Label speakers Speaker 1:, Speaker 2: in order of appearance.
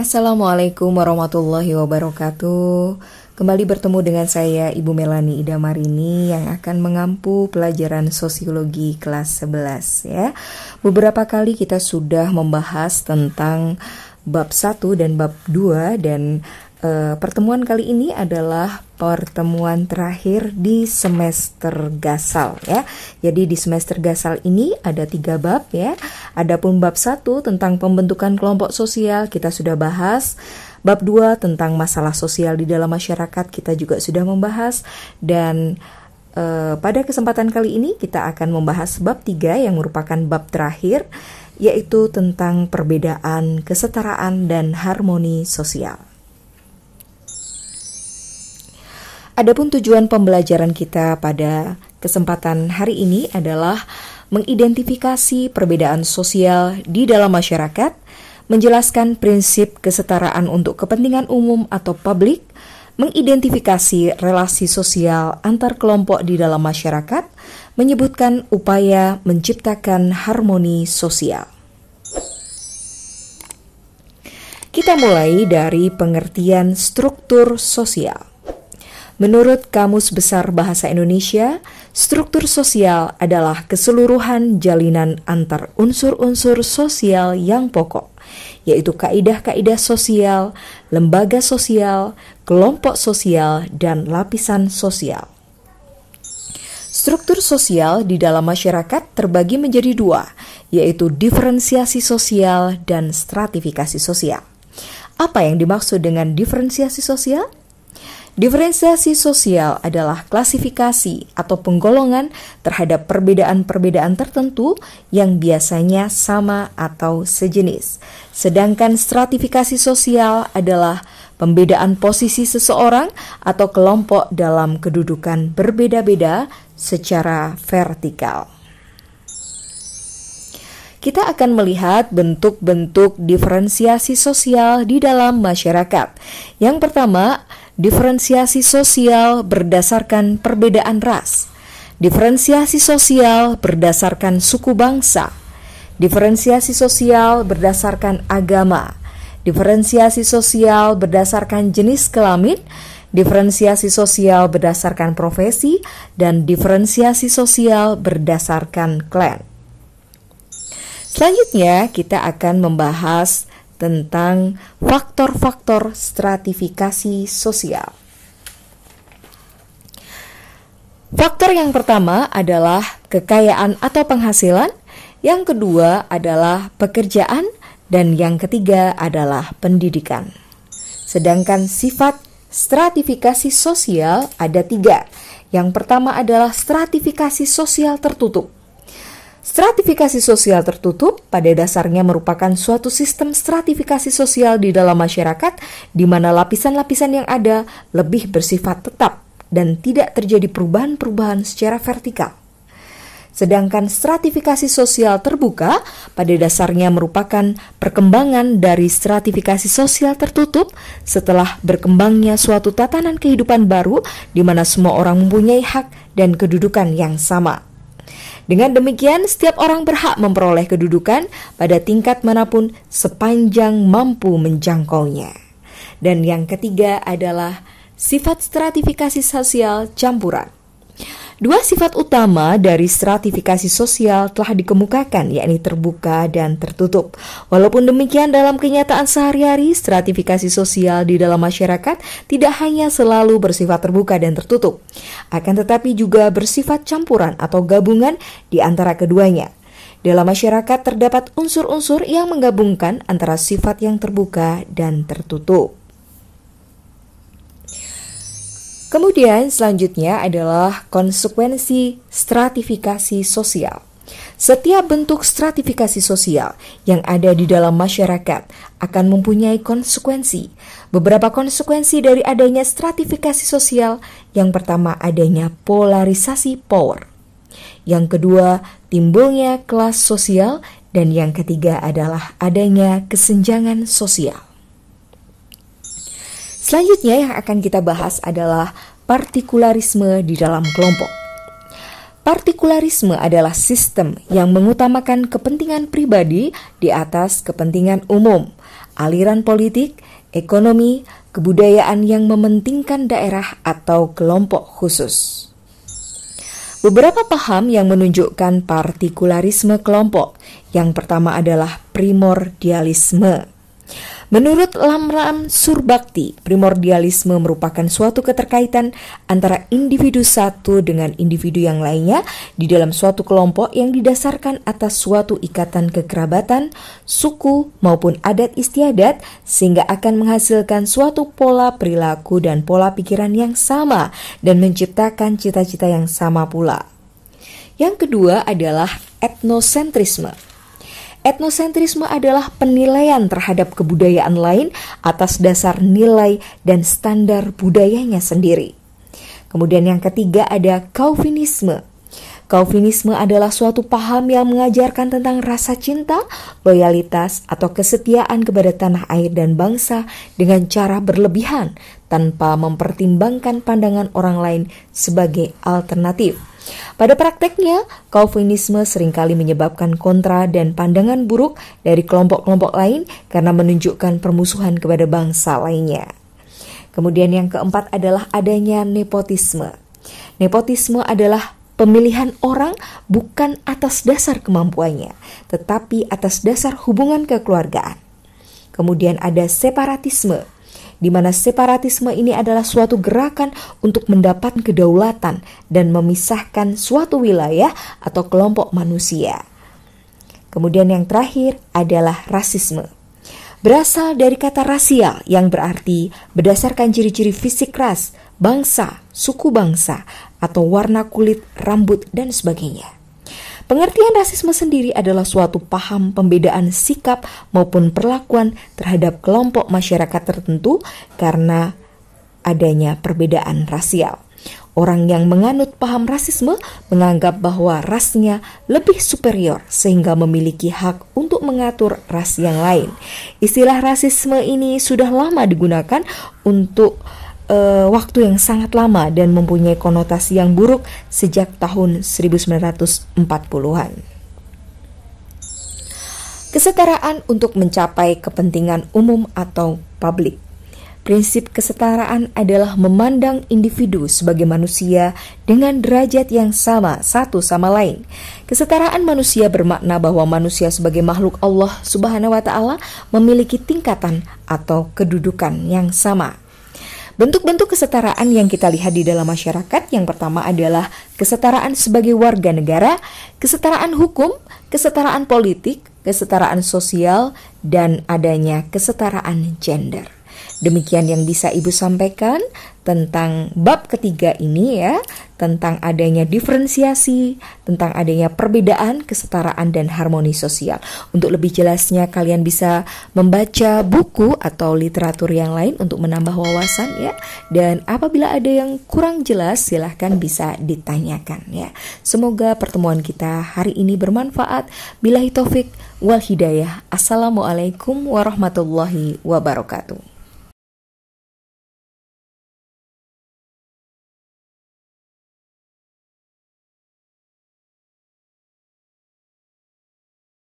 Speaker 1: Assalamualaikum warahmatullahi wabarakatuh. Kembali bertemu dengan saya Ibu Melani Idamarini yang akan mengampu pelajaran sosiologi kelas 11 ya. Beberapa kali kita sudah membahas tentang bab 1 dan bab 2 dan e, pertemuan kali ini adalah pertemuan terakhir di semester gasal ya. Jadi di semester gasal ini ada tiga bab ya. Adapun bab satu tentang pembentukan kelompok sosial kita sudah bahas. Bab dua tentang masalah sosial di dalam masyarakat kita juga sudah membahas dan e, pada kesempatan kali ini kita akan membahas bab tiga yang merupakan bab terakhir yaitu tentang perbedaan, kesetaraan dan harmoni sosial. Adapun tujuan pembelajaran kita pada kesempatan hari ini adalah mengidentifikasi perbedaan sosial di dalam masyarakat, menjelaskan prinsip kesetaraan untuk kepentingan umum atau publik, mengidentifikasi relasi sosial antar kelompok di dalam masyarakat, menyebutkan upaya menciptakan harmoni sosial. Kita mulai dari pengertian struktur sosial. Menurut Kamus Besar Bahasa Indonesia, struktur sosial adalah keseluruhan jalinan antar unsur-unsur sosial yang pokok, yaitu kaidah-kaidah sosial, lembaga sosial, kelompok sosial, dan lapisan sosial. Struktur sosial di dalam masyarakat terbagi menjadi dua, yaitu diferensiasi sosial dan stratifikasi sosial. Apa yang dimaksud dengan diferensiasi sosial? Diferensiasi sosial adalah klasifikasi atau penggolongan terhadap perbedaan-perbedaan tertentu yang biasanya sama atau sejenis. Sedangkan stratifikasi sosial adalah pembedaan posisi seseorang atau kelompok dalam kedudukan berbeda-beda secara vertikal. Kita akan melihat bentuk-bentuk diferensiasi sosial di dalam masyarakat. Yang pertama, diferensiasi sosial berdasarkan perbedaan ras, diferensiasi sosial berdasarkan suku bangsa, diferensiasi sosial berdasarkan agama, diferensiasi sosial berdasarkan jenis kelamin, diferensiasi sosial berdasarkan profesi, dan diferensiasi sosial berdasarkan klan. Selanjutnya, kita akan membahas tentang faktor-faktor stratifikasi sosial. Faktor yang pertama adalah kekayaan atau penghasilan, yang kedua adalah pekerjaan, dan yang ketiga adalah pendidikan. Sedangkan sifat stratifikasi sosial ada tiga. Yang pertama adalah stratifikasi sosial tertutup. Stratifikasi sosial tertutup pada dasarnya merupakan suatu sistem stratifikasi sosial di dalam masyarakat di mana lapisan-lapisan yang ada lebih bersifat tetap dan tidak terjadi perubahan-perubahan secara vertikal. Sedangkan stratifikasi sosial terbuka pada dasarnya merupakan perkembangan dari stratifikasi sosial tertutup setelah berkembangnya suatu tatanan kehidupan baru di mana semua orang mempunyai hak dan kedudukan yang sama. Dengan demikian, setiap orang berhak memperoleh kedudukan pada tingkat manapun sepanjang mampu menjangkaunya. Dan yang ketiga adalah sifat stratifikasi sosial campuran. Dua sifat utama dari stratifikasi sosial telah dikemukakan, yakni terbuka dan tertutup. Walaupun demikian, dalam kenyataan sehari-hari, stratifikasi sosial di dalam masyarakat tidak hanya selalu bersifat terbuka dan tertutup, akan tetapi juga bersifat campuran atau gabungan di antara keduanya. Dalam masyarakat terdapat unsur-unsur yang menggabungkan antara sifat yang terbuka dan tertutup. Kemudian selanjutnya adalah konsekuensi stratifikasi sosial. Setiap bentuk stratifikasi sosial yang ada di dalam masyarakat akan mempunyai konsekuensi. Beberapa konsekuensi dari adanya stratifikasi sosial yang pertama adanya polarisasi power. Yang kedua, timbulnya kelas sosial dan yang ketiga adalah adanya kesenjangan sosial. Selanjutnya yang akan kita bahas adalah partikularisme di dalam kelompok. Partikularisme adalah sistem yang mengutamakan kepentingan pribadi di atas kepentingan umum, aliran politik, ekonomi, kebudayaan yang mementingkan daerah atau kelompok khusus. Beberapa paham yang menunjukkan partikularisme kelompok. Yang pertama adalah primordialisme. Menurut Lamram Surbakti, primordialisme merupakan suatu keterkaitan antara individu satu dengan individu yang lainnya di dalam suatu kelompok yang didasarkan atas suatu ikatan kekerabatan, suku, maupun adat istiadat sehingga akan menghasilkan suatu pola perilaku dan pola pikiran yang sama dan menciptakan cita-cita yang sama pula. Yang kedua adalah etnosentrisme. Etnosentrisme adalah penilaian terhadap kebudayaan lain atas dasar nilai dan standar budayanya sendiri. Kemudian yang ketiga ada Calvinisme. Calvinisme adalah suatu paham yang mengajarkan tentang rasa cinta, loyalitas, atau kesetiaan kepada tanah air dan bangsa dengan cara berlebihan tanpa mempertimbangkan pandangan orang lain sebagai alternatif. Pada prakteknya, Calvinisme seringkali menyebabkan kontra dan pandangan buruk dari kelompok-kelompok lain karena menunjukkan permusuhan kepada bangsa lainnya. Kemudian yang keempat adalah adanya nepotisme. Nepotisme adalah pemilihan orang bukan atas dasar kemampuannya, tetapi atas dasar hubungan kekeluargaan. Kemudian ada separatisme di mana separatisme ini adalah suatu gerakan untuk mendapat kedaulatan dan memisahkan suatu wilayah atau kelompok manusia. Kemudian yang terakhir adalah rasisme. Berasal dari kata rasial yang berarti berdasarkan ciri-ciri fisik ras, bangsa, suku bangsa, atau warna kulit, rambut, dan sebagainya. Pengertian rasisme sendiri adalah suatu paham pembedaan sikap maupun perlakuan terhadap kelompok masyarakat tertentu karena adanya perbedaan rasial. Orang yang menganut paham rasisme menganggap bahwa rasnya lebih superior sehingga memiliki hak untuk mengatur ras yang lain. Istilah rasisme ini sudah lama digunakan untuk uh, waktu yang sangat lama dan mempunyai konotasi yang buruk sejak tahun 1940-an. Kesetaraan untuk mencapai kepentingan umum atau publik. Prinsip kesetaraan adalah memandang individu sebagai manusia dengan derajat yang sama satu sama lain. Kesetaraan manusia bermakna bahwa manusia sebagai makhluk Allah Subhanahu wa taala memiliki tingkatan atau kedudukan yang sama. Bentuk-bentuk kesetaraan yang kita lihat di dalam masyarakat yang pertama adalah kesetaraan sebagai warga negara, kesetaraan hukum, kesetaraan politik, kesetaraan sosial, dan adanya kesetaraan gender. Demikian yang bisa Ibu sampaikan tentang bab ketiga ini ya, tentang adanya diferensiasi, tentang adanya perbedaan, kesetaraan dan harmoni sosial. Untuk lebih jelasnya kalian bisa membaca buku atau literatur yang lain untuk menambah wawasan ya. Dan apabila ada yang kurang jelas silahkan bisa ditanyakan ya. Semoga pertemuan kita hari ini bermanfaat. Bilahi taufik wal hidayah. Assalamualaikum warahmatullahi wabarakatuh.